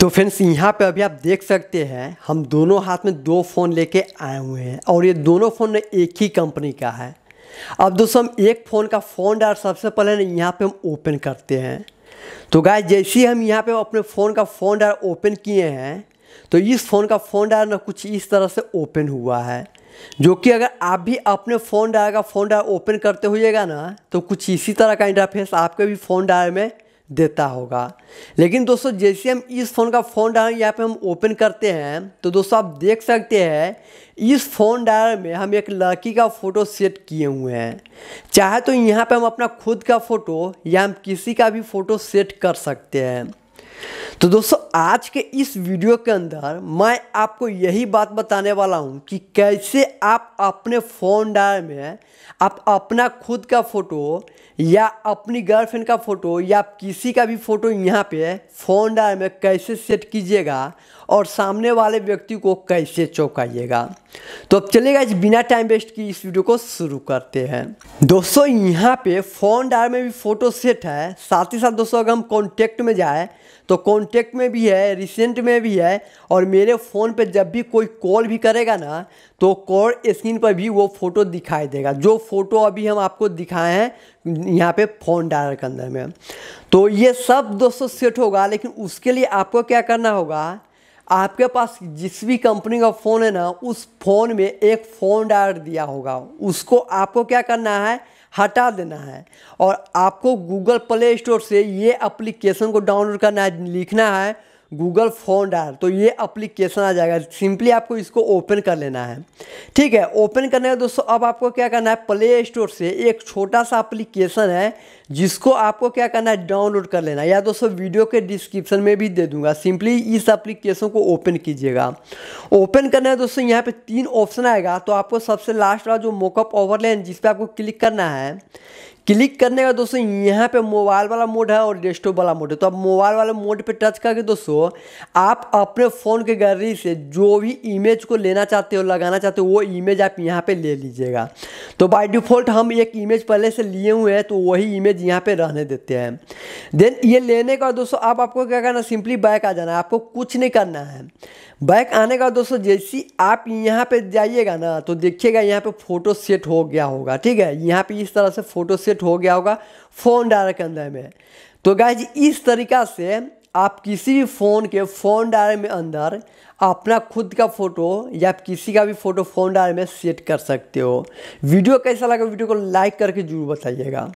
तो फ्रेंड्स यहाँ पे अभी आप देख सकते हैं हम दोनों हाथ में दो फ़ोन लेके आए हुए हैं और ये दोनों फ़ोन एक ही कंपनी का है अब दोस्तों हम एक फ़ोन का फ़ोन डाल सबसे पहले यहाँ पे हम ओपन करते हैं तो गाय जैसे ही हम यहाँ पे अपने फ़ोन का फ़ोन डाल ओपन किए हैं तो इस फ़ोन का फ़ोन डाल ना कुछ इस तरह से ओपन हुआ है जो कि अगर आप भी अपने फ़ोन डाल का फ़ोन डाल ओपन करते हुएगा ना तो कुछ इसी तरह का इंटरफेस आपके भी फ़ोन डाल में देता होगा लेकिन दोस्तों जैसे हम इस फ़ोन का फ़ोन डायर यहाँ पे हम ओपन करते हैं तो दोस्तों आप देख सकते हैं इस फ़ोन डायर में हम एक लड़की का फ़ोटो सेट किए हुए हैं चाहे तो यहाँ पे हम अपना खुद का फ़ोटो या हम किसी का भी फ़ोटो सेट कर सकते हैं तो दोस्तों आज के इस वीडियो के अंदर मैं आपको यही बात बताने वाला हूँ कि कैसे आप अपने फ़ोन डायर में आप अपना खुद का फ़ोटो या अपनी गर्लफ्रेंड का फ़ोटो या किसी का भी फ़ोटो यहाँ पे फ़ोन डायर में कैसे सेट कीजिएगा और सामने वाले व्यक्ति को कैसे चौंकाइएगा तो अब चलेगा इस बिना टाइम वेस्ट की इस वीडियो को शुरू करते हैं दोस्तों यहाँ पे फोन डार में भी फोटो सेट है साथ ही साथ दोस्तों अगर हम कॉन्टेक्ट में जाए तो कॉन्टेक्ट में भी है रिसेंट में भी है और मेरे फ़ोन पे जब भी कोई कॉल भी करेगा ना तो कॉल स्क्रीन पर भी वो फ़ोटो दिखाई देगा जो फ़ोटो अभी हम आपको दिखाए हैं यहाँ पे फ़ोन डायर के अंदर में तो ये सब दोस्तों सेट होगा लेकिन उसके लिए आपको क्या करना होगा आपके पास जिस भी कंपनी का फ़ोन है ना उस फ़ोन में एक फ़ोन डायर दिया होगा उसको आपको क्या करना है हटा देना है और आपको गूगल प्ले स्टोर से ये एप्लीकेशन को डाउनलोड करना है लिखना है गूगल फोन डायल तो ये अप्लीकेशन आ जाएगा सिंपली आपको इसको ओपन कर लेना है ठीक है ओपन करने का दोस्तों अब आपको क्या करना है प्ले स्टोर से एक छोटा सा अप्लीकेशन है जिसको आपको क्या करना है डाउनलोड कर लेना या दोस्तों वीडियो के डिस्क्रिप्शन में भी दे दूंगा सिंपली इस अप्लीकेशन को ओपन कीजिएगा ओपन करने का दोस्तों यहाँ पे तीन ऑप्शन आएगा तो आपको सबसे लास्ट वाला जो मोकअप ओवरलैन जिस पर आपको क्लिक करना है क्लिक करने का दोस्तों यहाँ पे मोबाइल वाला मोड है और डेस्कटॉप वाला मोड है तो आप मोबाइल वाले मोड पे टच करके दोस्तों आप अपने फ़ोन के गैलरी से जो भी इमेज को लेना चाहते हो लगाना चाहते हो वो इमेज आप यहाँ पे ले लीजिएगा तो बाय डिफ़ॉल्ट हम एक इमेज पहले से लिए हुए हैं तो वही इमेज यहाँ पे रहने देते हैं देन ये लेने का दोस्तों आप आपको क्या करना सिंपली बैक आ जाना है आपको कुछ नहीं करना है बैक आने का दोस्तों जैसी आप यहाँ पे जाइएगा ना तो देखिएगा यहाँ पे फ़ोटो सेट हो गया होगा ठीक है यहाँ पे इस तरह से फ़ोटो सेट हो गया होगा फ़ोन डायर के अंदर में तो गाय इस तरीका से आप किसी भी फ़ोन के फ़ोन डायर में अंदर अपना खुद का फ़ोटो या किसी का भी फ़ोटो फ़ोन डायर में सेट कर सकते हो वीडियो कैसा लगा वीडियो को लाइक करके ज़रूर बताइएगा